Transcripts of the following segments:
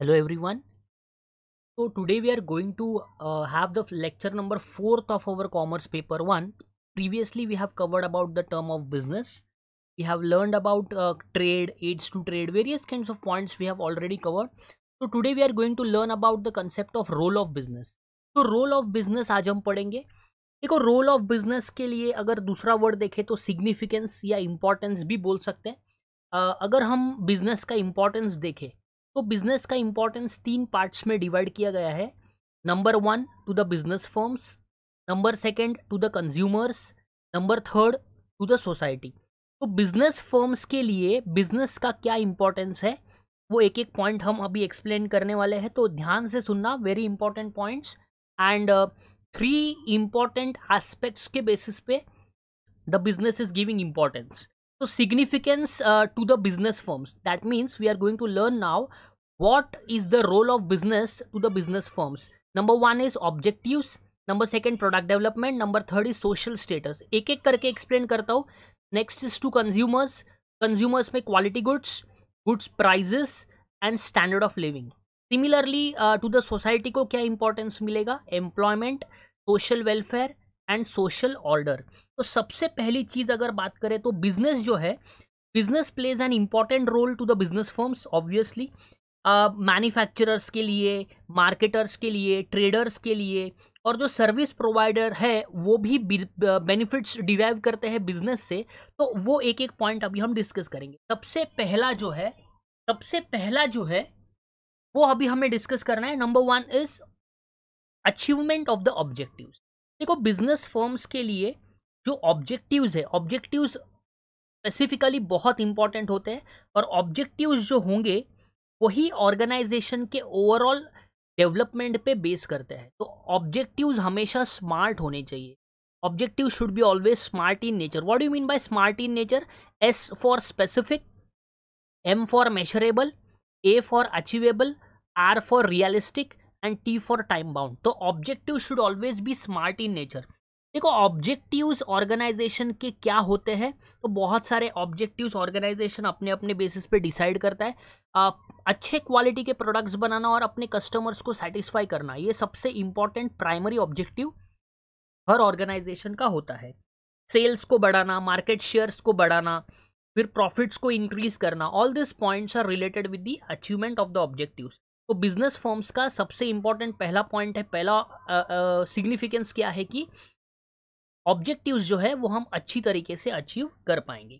hello everyone so today we are going to uh, have the lecture number 4th of our commerce paper 1 previously we have covered about the term of business we have learned about uh, trade aids to trade various kinds of points we have already covered so today we are going to learn about the concept of role of business तो role of business आज हम पढ़ेंगे देखो role of business के लिए अगर दूसरा word देखें तो सिग्निफिकेंस या इम्पोर्टेंस भी बोल सकते हैं अगर हम बिजनेस का इम्पोर्टेंस देखें तो बिजनेस का इंपॉर्टेंस तीन पार्ट्स में डिवाइड किया गया है number one to the business firms number second to the consumers number third to the society तो बिजनेस फर्म्स के लिए बिजनेस का क्या इंपॉर्टेंस है वो एक एक पॉइंट हम अभी एक्सप्लेन करने वाले हैं तो ध्यान से सुनना very important points and three important aspects के बेसिस पे the business is giving importance so significance uh, to the business firms that means we are going to learn now what is the role of business to the business firms number one is objectives number second product development number third is social status ek ek karke explain next is to consumers consumers make quality goods goods prices and standard of living similarly uh, to the society ko kya importance milega employment social welfare and social order तो सबसे पहली चीज़ अगर बात करें तो business जो है business plays an important role to the business firms obviously manufacturers के लिए मार्केटर्स के लिए ट्रेडर्स के लिए और जो सर्विस प्रोवाइडर है वो भी बेनिफिट्स डिराइव करते हैं बिजनेस से तो वो एक एक पॉइंट अभी हम डिस्कस करेंगे सबसे पहला जो है सबसे पहला जो है वो अभी हमें डिस्कस करना है number one is achievement of the objectives देखो बिजनेस फॉर्म्स के लिए जो ऑब्जेक्टिव्स है ऑब्जेक्टिव्स स्पेसिफिकली बहुत इंपॉर्टेंट होते हैं और ऑब्जेक्टिव्स जो होंगे वही ऑर्गेनाइजेशन के ओवरऑल डेवलपमेंट पे बेस करते हैं तो ऑब्जेक्टिव्स हमेशा स्मार्ट होने चाहिए objective should be always smart in nature what you mean by smart in nature S for specific M for measurable A for achievable R for realistic and T for time bound तो objective should always be smart in nature देखो objectives organization के क्या होते हैं तो बहुत सारे objectives organisation अपने अपने बेसिस पे डिसाइड करता है आ, अच्छे क्वालिटी के प्रोडक्ट्स बनाना और अपने कस्टमर्स को सेटिस्फाई करना ये सबसे इंपॉर्टेंट प्राइमरी ऑब्जेक्टिव हर ऑर्गेनाइजेशन का होता है सेल्स को बढ़ाना मार्केट शेयर्स को बढ़ाना फिर प्रॉफिट्स को इंक्रीज करना all this points are related with the achievement of the objectives तो बिजनेस फॉर्म्स का सबसे इंपॉर्टेंट पहला पॉइंट है पहला सिग्निफिकेंस क्या है कि ऑब्जेक्टिव्स जो है वो हम अच्छी तरीके से अचीव कर पाएंगे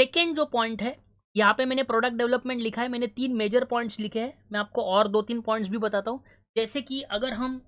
सेकेंड जो पॉइंट है यहाँ पे मैंने प्रोडक्ट डेवलपमेंट लिखा है मैंने तीन मेजर पॉइंट्स लिखे हैं मैं आपको और दो तीन पॉइंट्स भी बताता हूँ जैसे कि अगर हम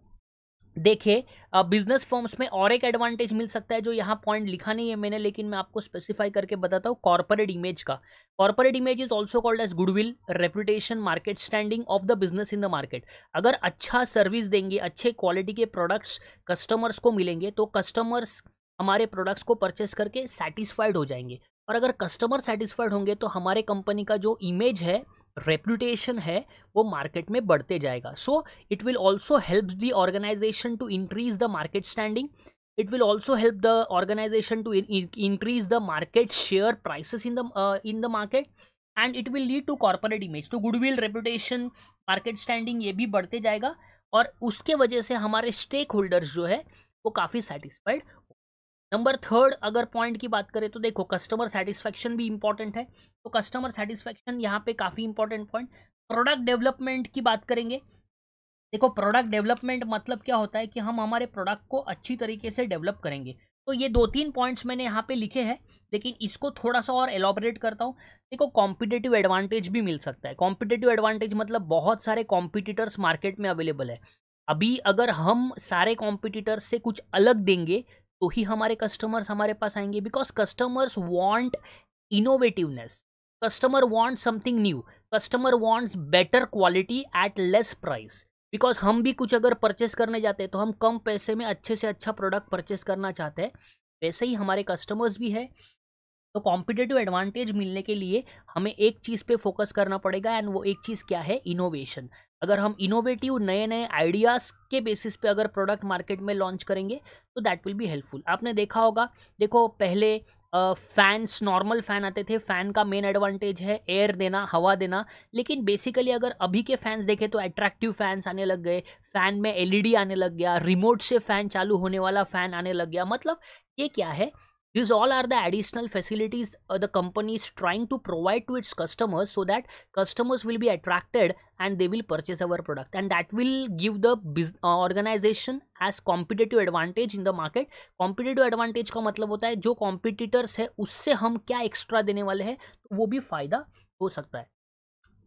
देखे बिजनेस फॉर्म्स में और एक एडवांटेज मिल सकता है जो यहाँ पॉइंट लिखा नहीं है मैंने लेकिन मैं आपको स्पेसिफाई करके बताता हूँ कॉर्पोरेट इमेज का corporate image is also called as goodwill reputation market standing of the business in the market अगर अच्छा सर्विस देंगे अच्छे क्वालिटी के प्रोडक्ट्स कस्टमर्स को मिलेंगे तो कस्टमर्स हमारे प्रोडक्ट्स को परचेस करके सेटिस्फाइड हो जाएंगे और अगर कस्टमर सेटिस्फाइड होंगे तो हमारे कंपनी का जो इमेज है रेपुटेशन है वो मार्केट में बढ़ते जाएगा so it will also help the organization to increase the market standing it will also help the organization to increase the market share prices in the in the market and it will lead to corporate image to goodwill reputation market standing ये भी बढ़ते जाएगा और उसके वजह से हमारे stake holders जो है वो काफ़ी सेटिस्फाइड नंबर थर्ड अगर पॉइंट की बात करें तो देखो कस्टमर सेटिस्फेक्शन भी इंपॉर्टेंट है तो कस्टमर सेटिस्फेक्शन यहाँ पे काफ़ी इंपॉर्टेंट पॉइंट प्रोडक्ट डेवलपमेंट की बात करेंगे देखो प्रोडक्ट डेवलपमेंट मतलब क्या होता है कि हम हमारे प्रोडक्ट को अच्छी तरीके से डेवलप करेंगे तो ये दो तीन पॉइंट्स मैंने यहाँ पे लिखे हैं लेकिन इसको थोड़ा सा और एलॉबरेट करता हूँ देखो कॉम्पिटेटिव एडवांटेज भी मिल सकता है कॉम्पिटेटिव एडवांटेज मतलब बहुत सारे कॉम्पिटिटर्स मार्केट में अवेलेबल है अभी अगर हम सारे कॉम्पिटिटर्स से कुछ अलग देंगे तो ही हमारे कस्टमर्स हमारे पास आएंगे because customers want innovativeness customer want something new customer wants better quality at less price because हम भी कुछ अगर परचेस करने जाते हैं तो हम कम पैसे में अच्छे से अच्छा प्रोडक्ट परचेस करना चाहते हैं वैसे ही हमारे कस्टमर्स भी है तो कॉम्पिटेटिव एडवांटेज मिलने के लिए हमें एक चीज़ पे फोकस करना पड़ेगा एंड वो एक चीज़ क्या है इनोवेशन अगर हम इनोवेटिव नए नए आइडियाज़ के बेसिस पे अगर प्रोडक्ट मार्केट में लॉन्च करेंगे तो दैट विल बी हेल्पफुल आपने देखा होगा देखो पहले फैंस नॉर्मल फ़ैन आते थे फ़ैन का मेन एडवांटेज है एयर देना हवा देना लेकिन बेसिकली अगर अभी के फैंस देखें तो अट्रैक्टिव फैंस आने लग गए फ़ैन में एलईडी e आने लग गया रिमोट से फ़ैन चालू होने वाला फ़ैन आने लग गया मतलब ये क्या है These all are the additional facilities uh, the company is trying to provide to its customers so that customers will be attracted and they will purchase our product and that will give the uh, organization as competitive advantage in the market. Competitive advantage का मतलब होता है जो competitors है उससे हम क्या extra देने वाले हैं वो भी फायदा हो सकता है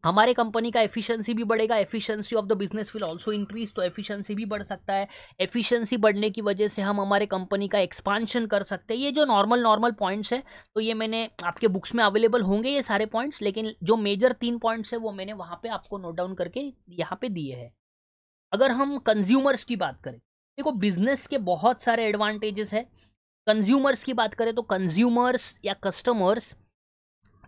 हमारे कंपनी का एफिशिएंसी भी बढ़ेगा efficiency of the business will also increase तो एफिशिएंसी भी बढ़ सकता है एफिशिएंसी बढ़ने की वजह से हम हमारे कंपनी का एक्सपांशन कर सकते हैं ये जो नॉर्मल नॉर्मल पॉइंट्स है तो ये मैंने आपके बुक्स में अवेलेबल होंगे ये सारे पॉइंट्स लेकिन जो मेजर तीन पॉइंट्स है वो मैंने वहाँ पर आपको नोट डाउन करके यहाँ पर दिए है अगर हम कंज्यूमर्स की बात करें देखो बिजनेस के बहुत सारे एडवांटेजेस है कंज्यूमर्स की बात करें तो कंज्यूमर्स या customers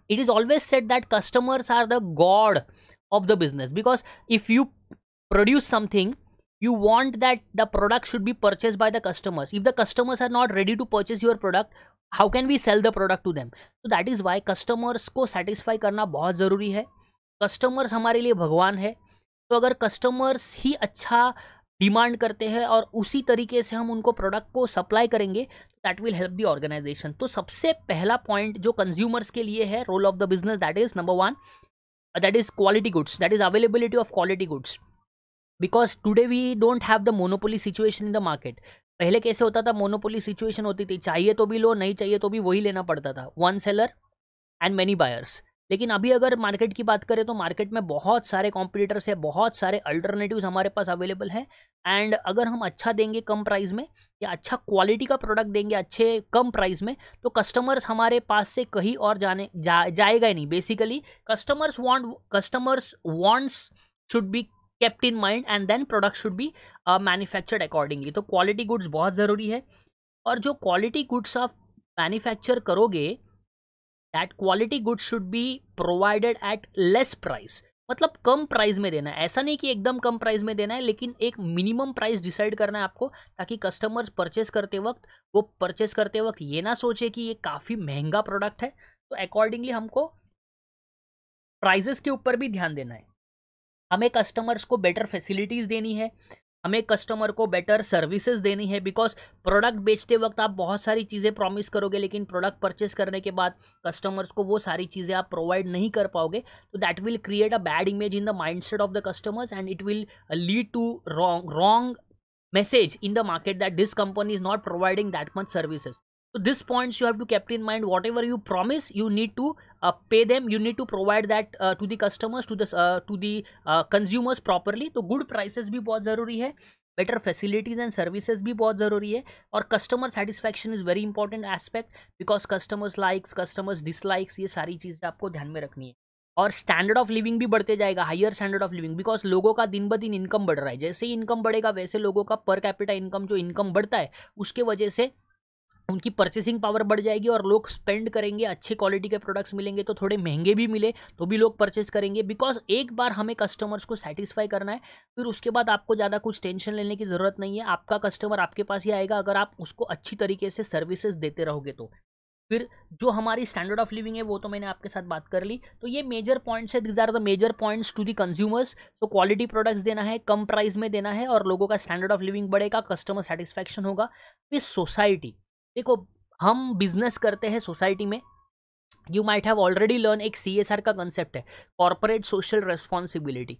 it is always said that customers are the god of the business because if you produce something you want that the product should be purchased by the customers if the customers are not ready to purchase your product how can we sell the product to them so that is why customers को satisfy करना बहुत ज़रूरी है customers हमारे लिए भगवान है तो अगर customers ही अच्छा डिमांड करते हैं और उसी तरीके से हम उनको प्रोडक्ट को सप्लाई करेंगे that will help the organization तो सबसे पहला पॉइंट जो कंज्यूमर्स के लिए है role of the business that is number one that is quality goods that is availability of quality goods because today we don't have the monopoly situation in the market पहले कैसे होता था monopoly situation होती थी चाहिए तो भी लो नहीं चाहिए तो भी वही लेना पड़ता था one seller and many buyers लेकिन अभी अगर मार्केट की बात करें तो मार्केट में बहुत सारे कॉम्पिटिटर्स है बहुत सारे अल्टरनेटिव हमारे पास अवेलेबल है एंड अगर हम अच्छा देंगे कम प्राइस में या अच्छा क्वालिटी का प्रोडक्ट देंगे अच्छे कम प्राइस में तो कस्टमर्स हमारे पास से कहीं और जाने जा, जाएगा ही नहीं basically customers want customers wants should be kept in mind and then product should be manufactured accordingly तो क्वालिटी गुड्स बहुत ज़रूरी है और जो क्वालिटी गुड्स आप मैन्युफैक्चर करोगे that quality good should be provided at less price मतलब कम प्राइस में देना है ऐसा नहीं कि एकदम कम प्राइस में देना है लेकिन एक मिनिमम प्राइस डिसाइड करना है आपको ताकि कस्टमर्स परचेस करते वक्त वो परचेस करते वक्त ये ना सोचे कि ये काफ़ी महंगा प्रोडक्ट है तो अकॉर्डिंगली हमको प्राइजेस के ऊपर भी ध्यान देना है हमें कस्टमर्स को बेटर फैसिलिटीज़ देनी है हमें कस्टमर को बेटर सर्विसेज देनी है बिकॉज प्रोडक्ट बेचते वक्त आप बहुत सारी चीज़ें प्रॉमिस करोगे लेकिन प्रोडक्ट परचेस करने के बाद कस्टमर्स को वो सारी चीज़ें आप प्रोवाइड नहीं कर पाओगे तो that will create a bad image in the mindset of the customers and it will lead to wrong wrong message in the market that this company is not providing that much services तो this point you have to kept in mind whatever you promise you need to pay them you need to provide that to the customers to the to uh, consumers properly तो good prices भी बहुत ज़रूरी है better facilities and services भी बहुत ज़रूरी है और customer satisfaction is very important aspect because customers likes customers dislikes ये सारी चीज़ें आपको ध्यान में रखनी है और स्टैंडर्ड ऑफ लिविंग भी बढ़ते जाएगा higher standard of living because लोगों का दिन ब दिन इनकम बढ़ रहा है जैसे ही इनकम बढ़ेगा वैसे लोगों का पर कैपिटा इनकम जो इनकम बढ़ता है उसके वजह से उनकी परचेसिंग पावर बढ़ जाएगी और लोग स्पेंड करेंगे अच्छे क्वालिटी के प्रोडक्ट्स मिलेंगे तो थोड़े महंगे भी मिले तो भी लोग परचेस करेंगे बिकॉज एक बार हमें कस्टमर्स को सेटिस्फाई करना है फिर उसके बाद आपको ज़्यादा कुछ टेंशन लेने की ज़रूरत नहीं है आपका कस्टमर आपके पास ही आएगा अगर आप उसको अच्छी तरीके से सर्विसेज देते रहोगे तो फिर जो हमारी स्टैंडर्ड ऑफ लिविंग है वो तो मैंने आपके साथ बात कर ली तो ये मेजर पॉइंट्स है these are the major points to the consumers तो क्वालिटी प्रोडक्ट्स देना है कम प्राइस में देना है और लोगों का स्टैंडर्ड ऑफ लिविंग बढ़ेगा कस्टमर सेटिस्फैक्शन होगा फिर सोसाइटी देखो हम बिजनेस करते हैं सोसाइटी में you might have already learn एक सी एस आर का कंसेप्ट है कॉरपोरेट सोशल रेस्पॉन्सिबिलिटी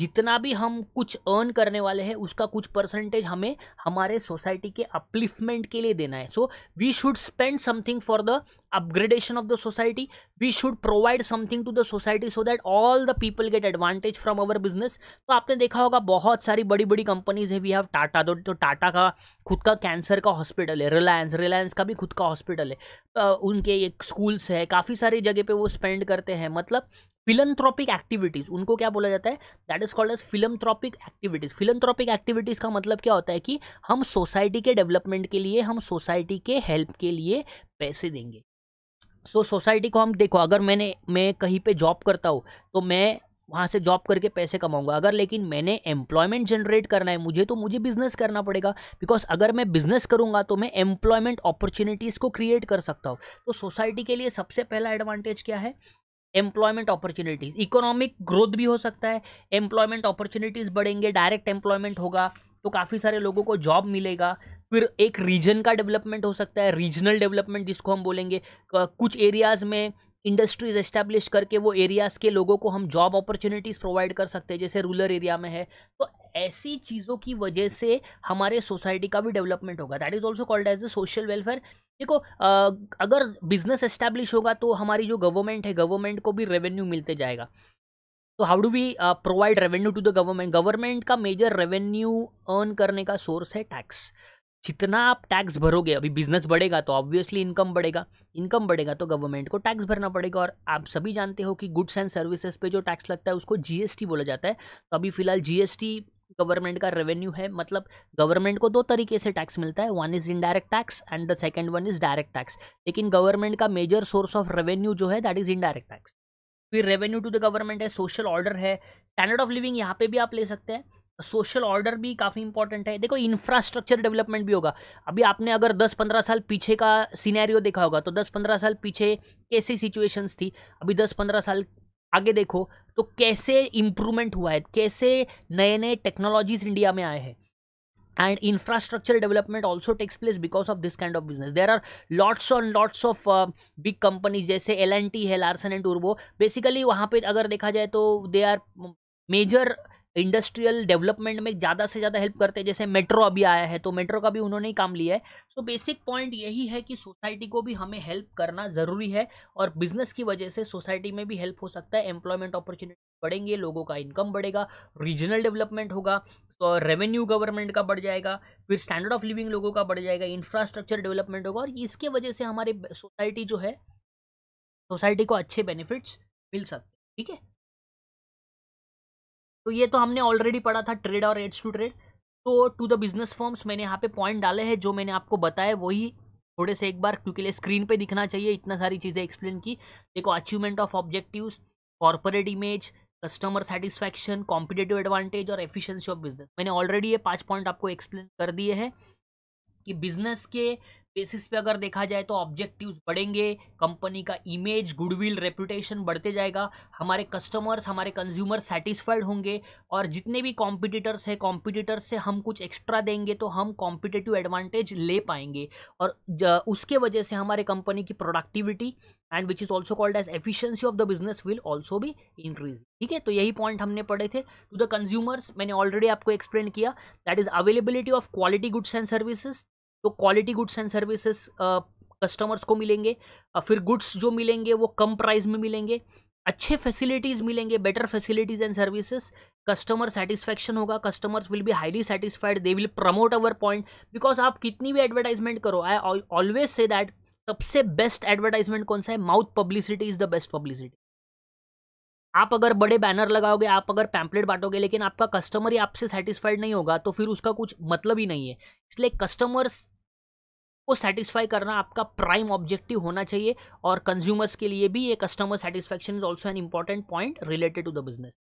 जितना भी हम कुछ अर्न करने वाले हैं उसका कुछ परसेंटेज हमें हमारे सोसाइटी के अपलिफ्टमेंट के लिए देना है so we should spend something for the upgradation of the society we should provide something to the society so that all the people get advantage from our business तो आपने देखा होगा बहुत सारी बड़ी बड़ी कंपनीज है वी हैव टाटा तो, तो टाटा का खुद का कैंसर का हॉस्पिटल है रिलायंस रिलायंस का भी खुद का हॉस्पिटल है तो उनके एक स्कूल्स है काफ़ी सारी जगह पे वो स्पेंड करते हैं मतलब फिलंथ्रॉपिक एक्टिविटीज़ उनको क्या बोला जाता है that is called as philanthropic activities philanthropic activities का मतलब क्या होता है कि हम सोसाइटी के डेवलपमेंट के लिए हम सोसाइटी के हेल्प के लिए पैसे देंगे सो so, सोसाइटी को हम देखो अगर मैंने मैं कहीं पे जॉब करता हूँ तो मैं वहाँ से जॉब करके पैसे कमाऊंगा अगर लेकिन मैंने एम्प्लॉयमेंट जनरेट करना है मुझे तो मुझे बिजनेस करना पड़ेगा बिकॉज अगर मैं बिजनेस करूँगा तो मैं एम्प्लॉयमेंट अपॉर्चुनिटीज़ को क्रिएट कर सकता हूँ तो सोसाइटी के लिए सबसे पहला एडवांटेज क्या है एम्प्लॉयमेंट अपॉर्चुनिटीज़ इकोनॉमिक ग्रोथ भी हो सकता है एम्प्लॉयमेंट अपॉर्चुनिटीज़ बढ़ेंगे डायरेक्ट एम्प्लॉयमेंट होगा तो काफ़ी सारे लोगों को जॉब मिलेगा फिर एक रीजन का डेवलपमेंट हो सकता है रीजनल डेवलपमेंट जिसको हम बोलेंगे कुछ एरियाज़ में इंडस्ट्रीज एस्टेब्लिश करके वो एरियाज़ के लोगों को हम जॉब अपॉर्चुनिटीज़ प्रोवाइड कर सकते हैं जैसे रूरल एरिया में है तो ऐसी चीज़ों की वजह से हमारे सोसाइटी का भी डेवलपमेंट होगा that is also called as a social welfare देखो अगर बिजनेस इस्टेब्लिश होगा तो हमारी जो गवर्नमेंट है गवर्नमेंट को भी रेवेन्यू मिलते जाएगा तो how do we provide revenue to the government government का मेजर रेवेन्यू अर्न करने का सोर्स है टैक्स जितना आप टैक्स भरोगे अभी बिजनेस बढ़ेगा तो ऑब्वियसली इनकम बढ़ेगा इनकम बढ़ेगा तो गवर्नमेंट को टैक्स भरना पड़ेगा और आप सभी जानते हो कि गुड्स एंड सर्विसेज पे जो टैक्स लगता है उसको जीएसटी बोला जाता है तो अभी फिलहाल जीएसटी गवर्नमेंट का रेवेन्यू है मतलब गवर्नमेंट को दो तरीके से टैक्स मिलता है one is indirect tax and the second one is direct tax लेकिन गवर्नमेंट का मेजर सोर्स ऑफ रेवेन्यू जो है दैट इज़ इनडायरेक्ट टैक्स फिर रेवेन्यू टू द गवर्नमेंट है सोशल ऑर्डर है स्टैंडर्ड ऑफ लिविंग यहाँ पे भी आप ले सकते हैं सोशल ऑर्डर भी काफ़ी इंपॉर्टेंट है देखो इंफ्रास्ट्रक्चर डेवलपमेंट भी होगा अभी आपने अगर 10-15 साल पीछे का सिनेरियो देखा होगा तो 10-15 साल पीछे कैसी सिचुएशंस थी अभी 10-15 साल आगे देखो तो कैसे इम्प्रूवमेंट हुआ है कैसे नए नए टेक्नोलॉजीज इंडिया में आए हैं and infrastructure development also takes place because of this kind of business there are lots and lots of uh, big companies जैसे एल एन टी है लार्सन एंड टूर्बो बेसिकली वहाँ पे अगर देखा जाए तो they are major industrial development में ज़्यादा से ज़्यादा हेल्प करते हैं जैसे मेट्रो अभी आया है तो मेट्रो का भी उन्होंने ही काम लिया है सो बेसिक पॉइंट यही है कि सोसाइटी को भी हमें हेल्प करना ज़रूरी है और बिजनेस की वजह से सोसाइटी में भी हेल्प हो सकता है एम्प्लॉयमेंट अपॉर्चुनिटी बढ़ेंगे लोगों का इनकम बढ़ेगा रीजनल डेवलपमेंट होगा तो रेवेन्यू गवर्नमेंट का बढ़ जाएगा फिर स्टैंडर्ड ऑफ लिविंग लोगों का बढ़ जाएगा इंफ्रास्ट्रक्चर डेवलपमेंट होगा और इसके वजह से हमारे सोसाइटी जो है सोसाइटी को अच्छे बेनिफिट्स मिल सकते हैं ठीक है तो ये तो हमने ऑलरेडी पढ़ा था ट्रेड और एड्स टू ट्रेड तो टू द बिजनेस फॉर्म्स मैंने यहाँ पे पॉइंट डाले हैं जो मैंने आपको बताया वही थोड़े से एक बार क्योंकि लिए स्क्रीन पे दिखना चाहिए इतना सारी चीज़ें एक्सप्लेन की देखो achievement of objectives corporate image customer satisfaction competitive advantage और एफिशिएंसी ऑफ बिजनेस मैंने ऑलरेडी ये पांच पॉइंट आपको एक्सप्लेन कर दिए हैं कि बिजनेस के बेसिस पे अगर देखा जाए तो ऑब्जेक्टिव्स बढ़ेंगे कंपनी का इमेज गुडविल रेपुटेशन बढ़ते जाएगा हमारे कस्टमर्स हमारे कंज्यूमर सेटिस्फाइड होंगे और जितने भी कॉम्पिटिटर्स है कॉम्पिटिटर्स से हम कुछ एक्स्ट्रा देंगे तो हम कॉम्पिटेटिव एडवांटेज ले पाएंगे और उसके वजह से हमारे कंपनी की productivity and which is also called as efficiency of the business will also भी इंक्रीज ठीक है तो यही पॉइंट हमने पढ़े थे टू द कंज्यूमर्स मैंने ऑलरेडी आपको एक्सप्लेन किया that is availability of quality goods and services तो quality goods and services customers को मिलेंगे फिर गुड्स जो मिलेंगे वो कम प्राइस में मिलेंगे अच्छे फैसिलिटीज़ मिलेंगे better facilities and services customer satisfaction होगा customers will be highly satisfied they will promote our point because आप कितनी भी एडवर्टाइजमेंट करो आई ऑलवेज से दैट सबसे बेस्ट एडवर्टाइजमेंट कौन सा है mouth publicity is the best publicity आप अगर बड़े बैनर लगाओगे आप अगर पैम्पलेट बांटोगे लेकिन आपका कस्टमर ही आपसे सेटिस्फाइड नहीं होगा तो फिर उसका कुछ मतलब ही नहीं है इसलिए कस्टमर्स को सेटिस्फाई करना आपका प्राइम ऑब्जेक्टिव होना चाहिए और कंज्यूमर्स के लिए भी ये customer satisfaction is also an important point related to the business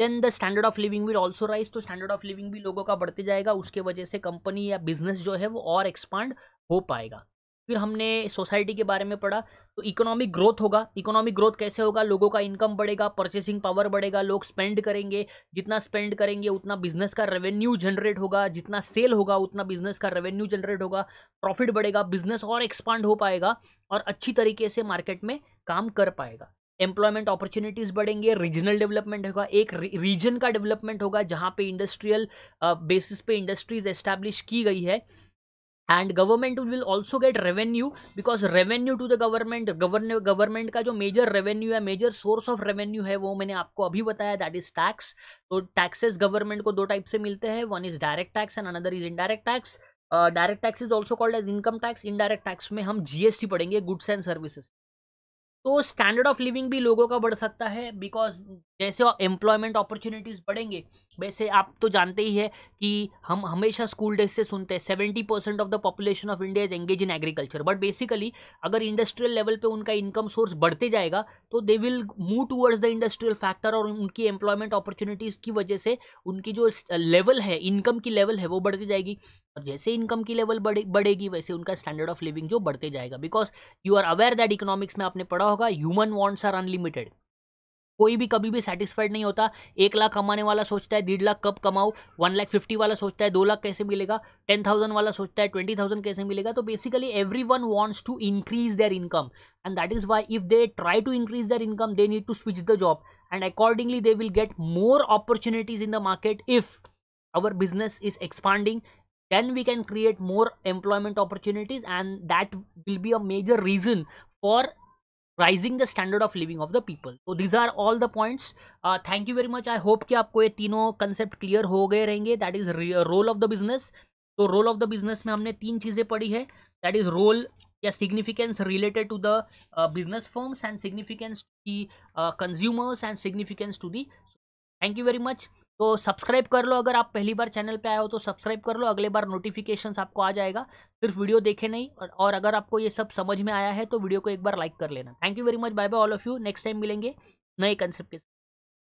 then the standard of living will also rise तो स्टैंडर्ड ऑफ लिविंग भी लोगों का बढ़ते जाएगा उसके वजह से कंपनी या बिजनेस जो है वो और एक्सपांड हो पाएगा फिर हमने सोसाइटी के बारे में पढ़ा तो इकोनॉमिक ग्रोथ होगा इकोनॉमिक ग्रोथ कैसे होगा लोगों का इनकम बढ़ेगा परचेसिंग पावर बढ़ेगा लोग स्पेंड करेंगे जितना स्पेंड करेंगे उतना बिजनेस का रेवेन्यू जनरेट होगा जितना सेल होगा उतना बिजनेस का रेवेन्यू जनरेट होगा प्रॉफिट बढ़ेगा बिजनेस और एक्सपांड हो पाएगा और अच्छी तरीके से मार्केट में काम कर पाएगा एम्प्लॉयमेंट अपॉर्चुनिटीज़ बढ़ेंगे रीजनल डेवलपमेंट होगा एक रीजन का डेवलपमेंट होगा जहाँ पे इंडस्ट्रियल बेसिस पे इंडस्ट्रीज एस्टैब्लिश की गई है and government will also get revenue because revenue to the government government का जो मेजर रेवेन्यू है मेजर सोर्स ऑफ रेवेन्यू है वो मैंने आपको अभी बताया दैट इज टैक्स तो टैक्सेस गवर्नमेंट को दो टाइप से मिलते हैं one is direct tax and another is indirect tax direct tax is also called as income tax indirect tax में हम जीएसटी पढ़ेंगे गुड्स एंड सर्विसेज तो स्टैंडर्ड ऑफ लिविंग भी लोगों का बढ़ सकता है बिकॉज जैसे एम्प्लॉयमेंट अपॉर्चुनिटीज़ बढ़ेंगे वैसे आप तो जानते ही है कि हम हमेशा स्कूल डेज से सुनते हैं seventy percent of the population of India is engage in agriculture but basically अगर इंडस्ट्रियल लेवल पे उनका इनकम सोर्स बढ़ते जाएगा तो they will move towards the industrial factor और उनकी एम्प्लॉयमेंट अपॉर्चुनिटीज़ की वजह से उनकी जो लेवल है इनकम की लेवल है वो बढ़ती जाएगी और जैसे इनकम की लेवल बढ़े बढ़ेगी वैसे उनका स्टैंडर्ड ऑफ लिविंग जो बढ़ते जाएगा because you are aware that economics में आपने पढ़ा होगा ह्यूमन वॉन्ट्स आर अनलिमिटेड कोई भी कभी भी सेटिस्फाइड नहीं होता एक लाख कमाने वाला सोचता है डेढ़ लाख कब कमाऊ वन लाख फिफ्टी वाला सोचता है दो लाख कैसे मिलेगा टेन थाउजेंड वाला सोचता है ट्वेंटी थाउजेंड कैसे मिलेगा तो basically every one wants to increase their income and that is why if they try to increase their income they need to switch the job and accordingly they will get more opportunities in the market if our business is expanding then we can create more employment opportunities and that will be a major reason for rising the standard of living of the people तो these are all the points thank you very much I hope कि आपको ये तीनों concept clear हो गए रहेंगे that is role of the business तो role of the business में हमने तीन चीज़ें पढ़ी है दैट इज रोल या significance related to the business forms and significance to the consumers and significance to the thank you very much तो subscribe कर लो अगर आप पहली बार चैनल पे आए हो तो सब्सक्राइब कर लो अगले बार नोटिफिकेशंस आपको आ जाएगा सिर्फ वीडियो देखे नहीं और अगर आपको ये सब समझ में आया है तो वीडियो को एक बार लाइक कर लेना thank you very much bye bye all of you next time मिलेंगे नए कंसेप्ट के